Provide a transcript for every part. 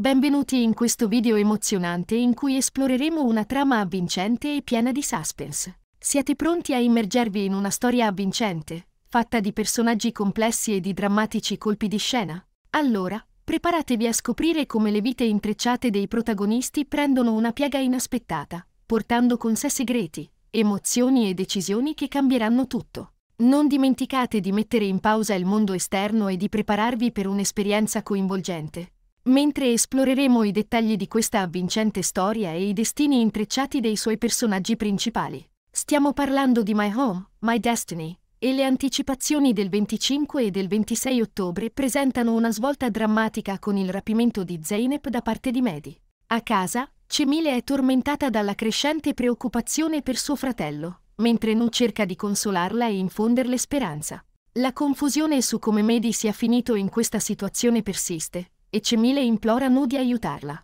Benvenuti in questo video emozionante in cui esploreremo una trama avvincente e piena di suspense. Siete pronti a immergervi in una storia avvincente, fatta di personaggi complessi e di drammatici colpi di scena? Allora, preparatevi a scoprire come le vite intrecciate dei protagonisti prendono una piega inaspettata, portando con sé segreti, emozioni e decisioni che cambieranno tutto. Non dimenticate di mettere in pausa il mondo esterno e di prepararvi per un'esperienza coinvolgente mentre esploreremo i dettagli di questa avvincente storia e i destini intrecciati dei suoi personaggi principali. Stiamo parlando di My Home, My Destiny, e le anticipazioni del 25 e del 26 ottobre presentano una svolta drammatica con il rapimento di Zeynep da parte di Mehdi. A casa, Cemile è tormentata dalla crescente preoccupazione per suo fratello, mentre Nu cerca di consolarla e infonderle speranza. La confusione su come Mehdi sia finito in questa situazione persiste, e Cemile implora Nu di aiutarla.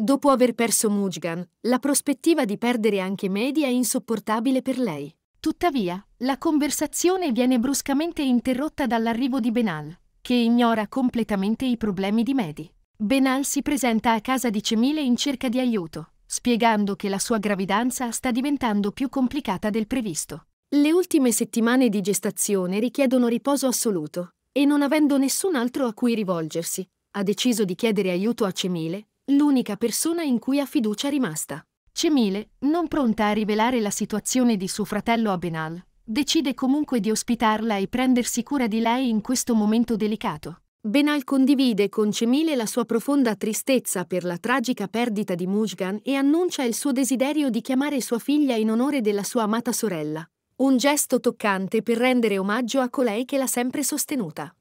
Dopo aver perso Mujgan, la prospettiva di perdere anche Medi è insopportabile per lei. Tuttavia, la conversazione viene bruscamente interrotta dall'arrivo di Benal, che ignora completamente i problemi di Medi. Benal si presenta a casa di Cemile in cerca di aiuto, spiegando che la sua gravidanza sta diventando più complicata del previsto. Le ultime settimane di gestazione richiedono riposo assoluto, e non avendo nessun altro a cui rivolgersi, ha deciso di chiedere aiuto a Cemile, l'unica persona in cui ha fiducia rimasta. Cemile, non pronta a rivelare la situazione di suo fratello a Benal, decide comunque di ospitarla e prendersi cura di lei in questo momento delicato. Benal condivide con Cemile la sua profonda tristezza per la tragica perdita di Mujgan e annuncia il suo desiderio di chiamare sua figlia in onore della sua amata sorella. Un gesto toccante per rendere omaggio a colei che l'ha sempre sostenuta.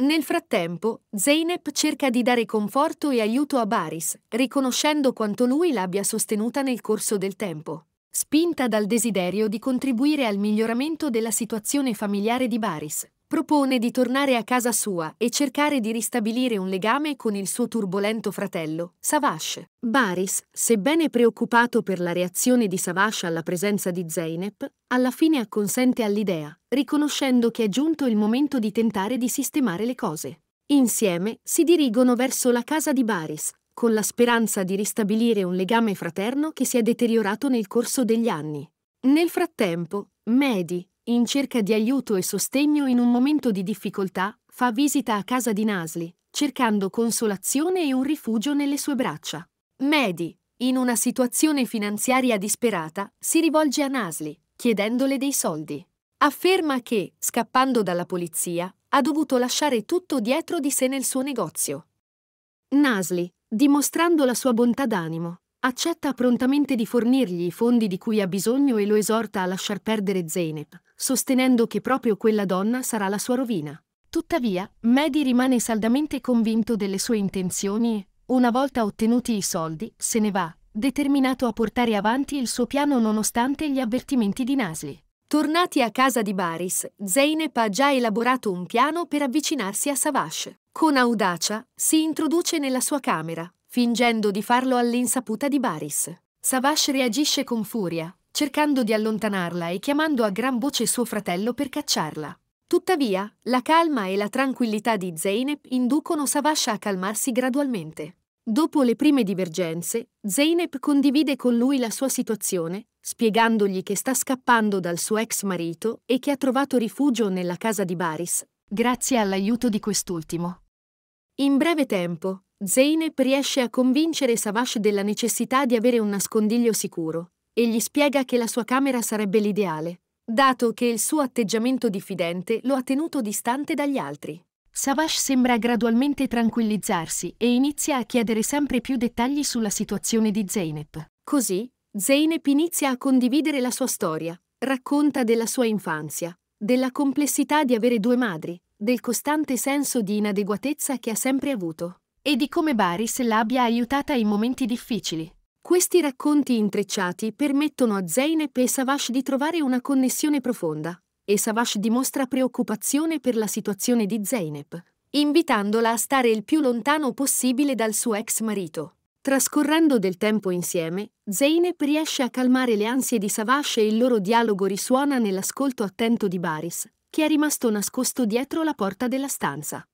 Nel frattempo, Zeynep cerca di dare conforto e aiuto a Baris, riconoscendo quanto lui l'abbia sostenuta nel corso del tempo. Spinta dal desiderio di contribuire al miglioramento della situazione familiare di Baris, propone di tornare a casa sua e cercare di ristabilire un legame con il suo turbolento fratello, Savash. Baris, sebbene preoccupato per la reazione di Savash alla presenza di Zeynep, alla fine acconsente all'idea, riconoscendo che è giunto il momento di tentare di sistemare le cose. Insieme si dirigono verso la casa di Baris, con la speranza di ristabilire un legame fraterno che si è deteriorato nel corso degli anni. Nel frattempo, Mehdi, in cerca di aiuto e sostegno in un momento di difficoltà, fa visita a casa di Nasli, cercando consolazione e un rifugio nelle sue braccia. Mehdi, in una situazione finanziaria disperata, si rivolge a Nasli, chiedendole dei soldi. Afferma che, scappando dalla polizia, ha dovuto lasciare tutto dietro di sé nel suo negozio. Nasli, dimostrando la sua bontà d'animo, accetta prontamente di fornirgli i fondi di cui ha bisogno e lo esorta a lasciar perdere Zeynep, sostenendo che proprio quella donna sarà la sua rovina. Tuttavia, Maddy rimane saldamente convinto delle sue intenzioni e, una volta ottenuti i soldi, se ne va, determinato a portare avanti il suo piano nonostante gli avvertimenti di Nasli. Tornati a casa di Baris, Zeynep ha già elaborato un piano per avvicinarsi a Savash. Con audacia, si introduce nella sua camera, fingendo di farlo all'insaputa di Baris. Savash reagisce con furia, cercando di allontanarla e chiamando a gran voce suo fratello per cacciarla. Tuttavia, la calma e la tranquillità di Zeynep inducono Savasha a calmarsi gradualmente. Dopo le prime divergenze, Zeynep condivide con lui la sua situazione, spiegandogli che sta scappando dal suo ex marito e che ha trovato rifugio nella casa di Baris, grazie all'aiuto di quest'ultimo. In breve tempo, Zeynep riesce a convincere Savash della necessità di avere un nascondiglio sicuro e gli spiega che la sua camera sarebbe l'ideale, dato che il suo atteggiamento diffidente lo ha tenuto distante dagli altri. Savage sembra gradualmente tranquillizzarsi e inizia a chiedere sempre più dettagli sulla situazione di Zeynep. Così, Zeynep inizia a condividere la sua storia, racconta della sua infanzia, della complessità di avere due madri, del costante senso di inadeguatezza che ha sempre avuto e di come Baris l'abbia aiutata in momenti difficili, questi racconti intrecciati permettono a Zeynep e Savash di trovare una connessione profonda, e Savash dimostra preoccupazione per la situazione di Zeynep, invitandola a stare il più lontano possibile dal suo ex marito. Trascorrendo del tempo insieme, Zeynep riesce a calmare le ansie di Savash e il loro dialogo risuona nell'ascolto attento di Baris, che è rimasto nascosto dietro la porta della stanza.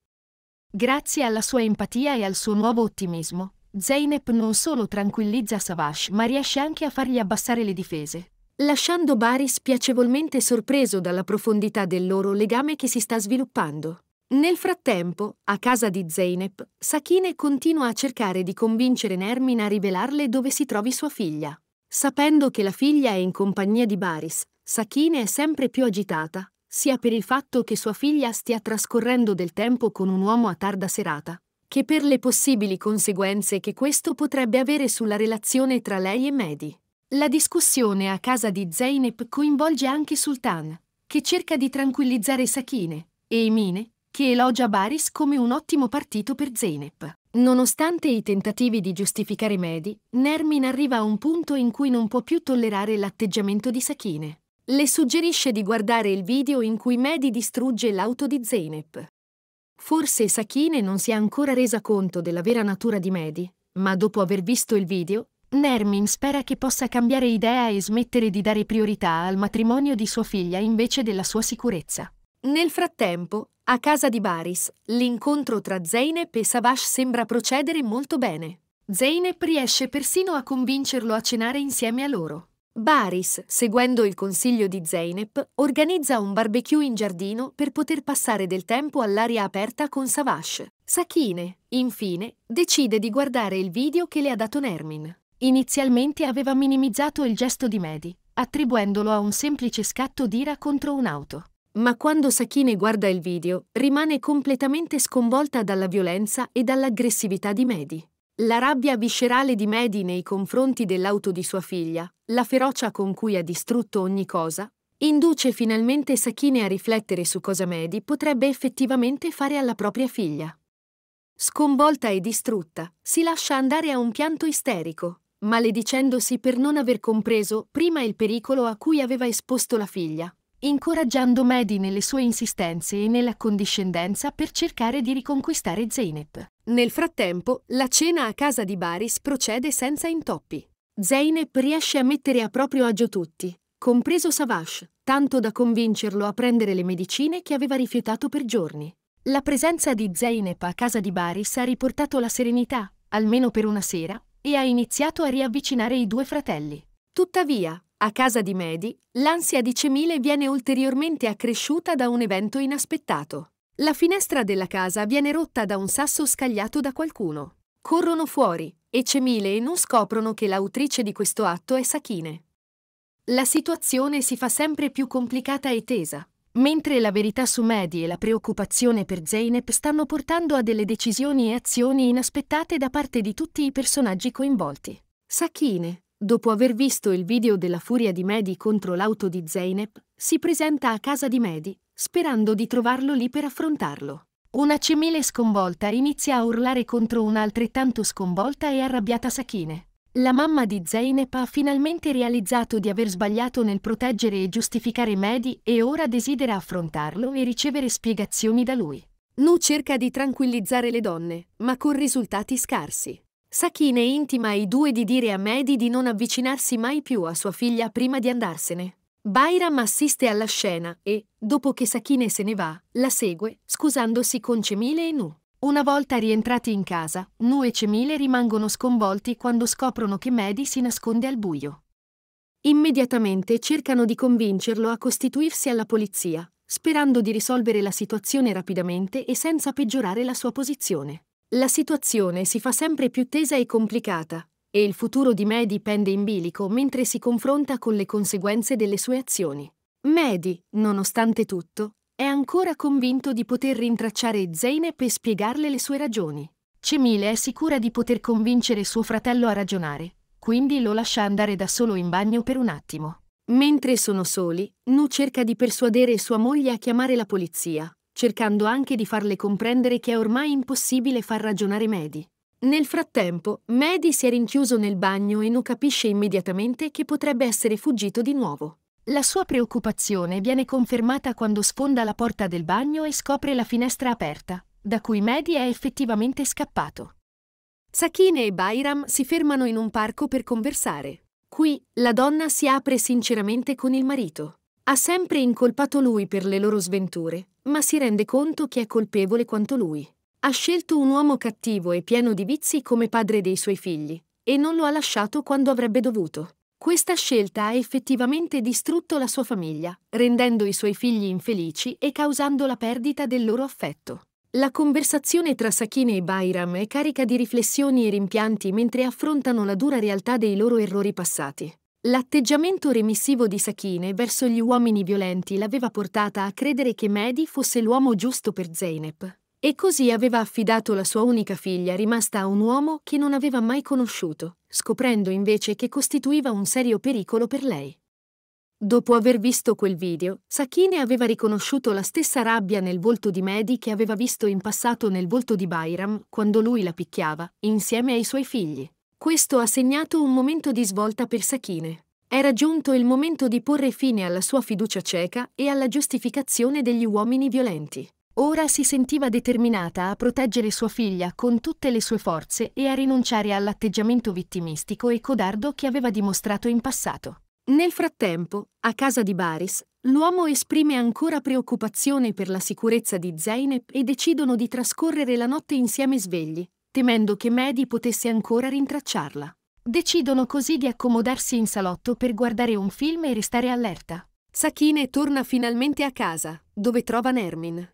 Grazie alla sua empatia e al suo nuovo ottimismo, Zeynep non solo tranquillizza Savash, ma riesce anche a fargli abbassare le difese, lasciando Baris piacevolmente sorpreso dalla profondità del loro legame che si sta sviluppando. Nel frattempo, a casa di Zeynep, Sakine continua a cercare di convincere Nermin a rivelarle dove si trovi sua figlia. Sapendo che la figlia è in compagnia di Baris, Sakine è sempre più agitata, sia per il fatto che sua figlia stia trascorrendo del tempo con un uomo a tarda serata, che per le possibili conseguenze che questo potrebbe avere sulla relazione tra lei e Mehdi. La discussione a casa di Zeynep coinvolge anche Sultan, che cerca di tranquillizzare Sakine, e Emine, che elogia Baris come un ottimo partito per Zeynep. Nonostante i tentativi di giustificare Mehdi, Nermin arriva a un punto in cui non può più tollerare l'atteggiamento di Sakine. Le suggerisce di guardare il video in cui Mehdi distrugge l'auto di Zeynep. Forse Sakine non si è ancora resa conto della vera natura di Medi, ma dopo aver visto il video, Nermin spera che possa cambiare idea e smettere di dare priorità al matrimonio di sua figlia invece della sua sicurezza. Nel frattempo, a casa di Baris, l'incontro tra Zeynep e Savash sembra procedere molto bene. Zeynep riesce persino a convincerlo a cenare insieme a loro. Baris, seguendo il consiglio di Zeynep, organizza un barbecue in giardino per poter passare del tempo all'aria aperta con Savash. Sakine, infine, decide di guardare il video che le ha dato Nermin. Inizialmente aveva minimizzato il gesto di Medi, attribuendolo a un semplice scatto d'ira contro un'auto. Ma quando Sakine guarda il video, rimane completamente sconvolta dalla violenza e dall'aggressività di Medi. La rabbia viscerale di Medi nei confronti dell'auto di sua figlia, la ferocia con cui ha distrutto ogni cosa, induce finalmente Sakine a riflettere su cosa Medi potrebbe effettivamente fare alla propria figlia. Sconvolta e distrutta, si lascia andare a un pianto isterico, maledicendosi per non aver compreso prima il pericolo a cui aveva esposto la figlia incoraggiando Maddie nelle sue insistenze e nella condiscendenza per cercare di riconquistare Zeynep. Nel frattempo, la cena a casa di Baris procede senza intoppi. Zeynep riesce a mettere a proprio agio tutti, compreso Savash, tanto da convincerlo a prendere le medicine che aveva rifiutato per giorni. La presenza di Zeynep a casa di Baris ha riportato la serenità, almeno per una sera, e ha iniziato a riavvicinare i due fratelli. Tuttavia, a casa di Medi, l'ansia di Cemile viene ulteriormente accresciuta da un evento inaspettato. La finestra della casa viene rotta da un sasso scagliato da qualcuno. Corrono fuori e Cemile e Nu scoprono che l'autrice di questo atto è Sakine. La situazione si fa sempre più complicata e tesa. Mentre la verità su Medi e la preoccupazione per Zeynep stanno portando a delle decisioni e azioni inaspettate da parte di tutti i personaggi coinvolti. Sakine, dopo aver visto il video della furia di Mehdi contro l'auto di Zeynep, si presenta a casa di Mehdi, sperando di trovarlo lì per affrontarlo. Una cemele sconvolta inizia a urlare contro una altrettanto sconvolta e arrabbiata Sakine. La mamma di Zeynep ha finalmente realizzato di aver sbagliato nel proteggere e giustificare Mehdi e ora desidera affrontarlo e ricevere spiegazioni da lui. Nu cerca di tranquillizzare le donne, ma con risultati scarsi. Sakine intima ai due di dire a Mehdi di non avvicinarsi mai più a sua figlia prima di andarsene. Bayram assiste alla scena e, dopo che Sakine se ne va, la segue, scusandosi con Cemile e Nu. Una volta rientrati in casa, Nu e Cemile rimangono sconvolti quando scoprono che Mehdi si nasconde al buio. Immediatamente cercano di convincerlo a costituirsi alla polizia, sperando di risolvere la situazione rapidamente e senza peggiorare la sua posizione. La situazione si fa sempre più tesa e complicata e il futuro di Mehdi pende in bilico mentre si confronta con le conseguenze delle sue azioni. Mehdi, nonostante tutto, è ancora convinto di poter rintracciare Zeynep e spiegarle le sue ragioni. Cemile è sicura di poter convincere suo fratello a ragionare, quindi lo lascia andare da solo in bagno per un attimo. Mentre sono soli, Nu cerca di persuadere sua moglie a chiamare la polizia, cercando anche di farle comprendere che è ormai impossibile far ragionare Medi. Nel frattempo, Medi si è rinchiuso nel bagno e non capisce immediatamente che potrebbe essere fuggito di nuovo. La sua preoccupazione viene confermata quando sfonda la porta del bagno e scopre la finestra aperta, da cui Medi è effettivamente scappato. Sakine e Bairam si fermano in un parco per conversare. Qui la donna si apre sinceramente con il marito. Ha sempre incolpato lui per le loro sventure, ma si rende conto che è colpevole quanto lui. Ha scelto un uomo cattivo e pieno di vizi come padre dei suoi figli, e non lo ha lasciato quando avrebbe dovuto. Questa scelta ha effettivamente distrutto la sua famiglia, rendendo i suoi figli infelici e causando la perdita del loro affetto. La conversazione tra Sakine e Bairam è carica di riflessioni e rimpianti mentre affrontano la dura realtà dei loro errori passati. L'atteggiamento remissivo di Sakine verso gli uomini violenti l'aveva portata a credere che Mehdi fosse l'uomo giusto per Zeynep, e così aveva affidato la sua unica figlia rimasta a un uomo che non aveva mai conosciuto, scoprendo invece che costituiva un serio pericolo per lei. Dopo aver visto quel video, Sakine aveva riconosciuto la stessa rabbia nel volto di Mehdi che aveva visto in passato nel volto di Bayram quando lui la picchiava, insieme ai suoi figli. Questo ha segnato un momento di svolta per Sakine. Era giunto il momento di porre fine alla sua fiducia cieca e alla giustificazione degli uomini violenti. Ora si sentiva determinata a proteggere sua figlia con tutte le sue forze e a rinunciare all'atteggiamento vittimistico e codardo che aveva dimostrato in passato. Nel frattempo, a casa di Baris, l'uomo esprime ancora preoccupazione per la sicurezza di Zeynep e decidono di trascorrere la notte insieme svegli, temendo che Maddie potesse ancora rintracciarla. Decidono così di accomodarsi in salotto per guardare un film e restare allerta. Sakine torna finalmente a casa, dove trova Nermin.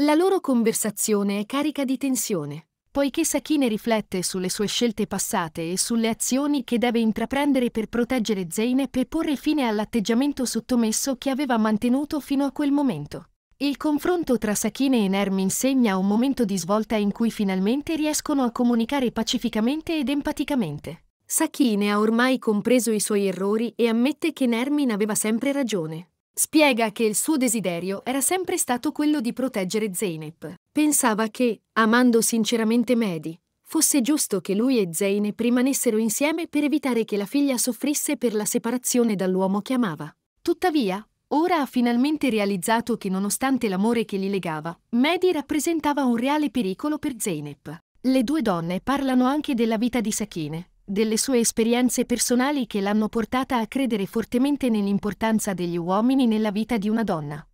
La loro conversazione è carica di tensione, poiché Sakine riflette sulle sue scelte passate e sulle azioni che deve intraprendere per proteggere Zeynep e per porre fine all'atteggiamento sottomesso che aveva mantenuto fino a quel momento. Il confronto tra Sakine e Nermin segna un momento di svolta in cui finalmente riescono a comunicare pacificamente ed empaticamente. Sakine ha ormai compreso i suoi errori e ammette che Nermin aveva sempre ragione. Spiega che il suo desiderio era sempre stato quello di proteggere Zeynep. Pensava che, amando sinceramente Mehdi, fosse giusto che lui e Zeynep rimanessero insieme per evitare che la figlia soffrisse per la separazione dall'uomo che amava. Tuttavia, Ora ha finalmente realizzato che nonostante l'amore che li legava, Mehdi rappresentava un reale pericolo per Zeynep. Le due donne parlano anche della vita di Sakine, delle sue esperienze personali che l'hanno portata a credere fortemente nell'importanza degli uomini nella vita di una donna.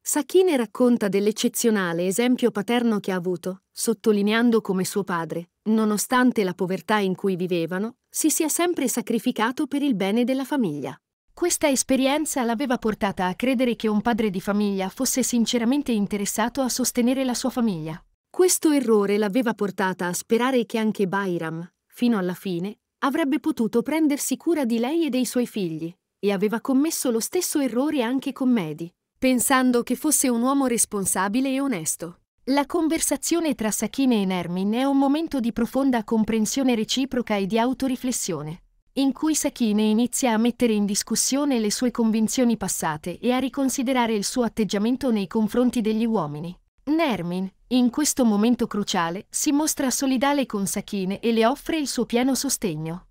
Sakine racconta dell'eccezionale esempio paterno che ha avuto, sottolineando come suo padre, nonostante la povertà in cui vivevano, si sia sempre sacrificato per il bene della famiglia. Questa esperienza l'aveva portata a credere che un padre di famiglia fosse sinceramente interessato a sostenere la sua famiglia. Questo errore l'aveva portata a sperare che anche Bairam, fino alla fine, avrebbe potuto prendersi cura di lei e dei suoi figli, e aveva commesso lo stesso errore anche con Mehdi, pensando che fosse un uomo responsabile e onesto. La conversazione tra Sakine e Nermin è un momento di profonda comprensione reciproca e di autoriflessione in cui Sakine inizia a mettere in discussione le sue convinzioni passate e a riconsiderare il suo atteggiamento nei confronti degli uomini. Nermin, in questo momento cruciale, si mostra solidale con Sakine e le offre il suo pieno sostegno.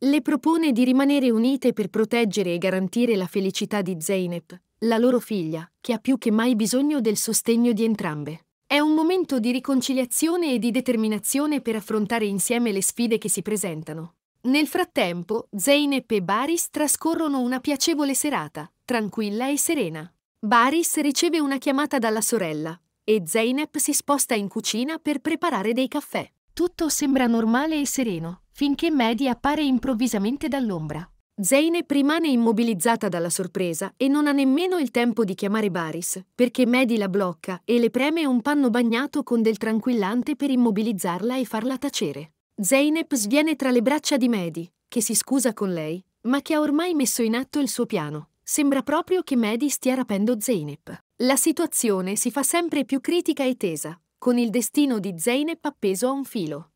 Le propone di rimanere unite per proteggere e garantire la felicità di Zeynep, la loro figlia, che ha più che mai bisogno del sostegno di entrambe. È un momento di riconciliazione e di determinazione per affrontare insieme le sfide che si presentano. Nel frattempo, Zeynep e Baris trascorrono una piacevole serata, tranquilla e serena. Baris riceve una chiamata dalla sorella e Zeynep si sposta in cucina per preparare dei caffè. Tutto sembra normale e sereno, finché Mehdi appare improvvisamente dall'ombra. Zeynep rimane immobilizzata dalla sorpresa e non ha nemmeno il tempo di chiamare Baris, perché Mehdi la blocca e le preme un panno bagnato con del tranquillante per immobilizzarla e farla tacere. Zeynep sviene tra le braccia di Mehdi, che si scusa con lei, ma che ha ormai messo in atto il suo piano. Sembra proprio che Mehdi stia rapendo Zeynep. La situazione si fa sempre più critica e tesa, con il destino di Zeynep appeso a un filo.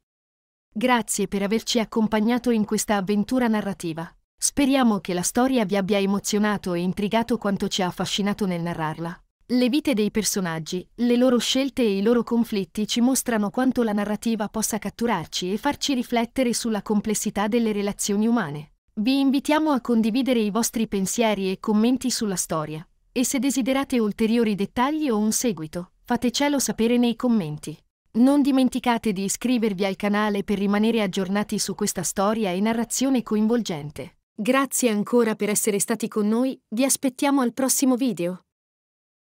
Grazie per averci accompagnato in questa avventura narrativa. Speriamo che la storia vi abbia emozionato e intrigato quanto ci ha affascinato nel narrarla. Le vite dei personaggi, le loro scelte e i loro conflitti ci mostrano quanto la narrativa possa catturarci e farci riflettere sulla complessità delle relazioni umane. Vi invitiamo a condividere i vostri pensieri e commenti sulla storia. E se desiderate ulteriori dettagli o un seguito, fatecelo sapere nei commenti. Non dimenticate di iscrivervi al canale per rimanere aggiornati su questa storia e narrazione coinvolgente. Grazie ancora per essere stati con noi, vi aspettiamo al prossimo video.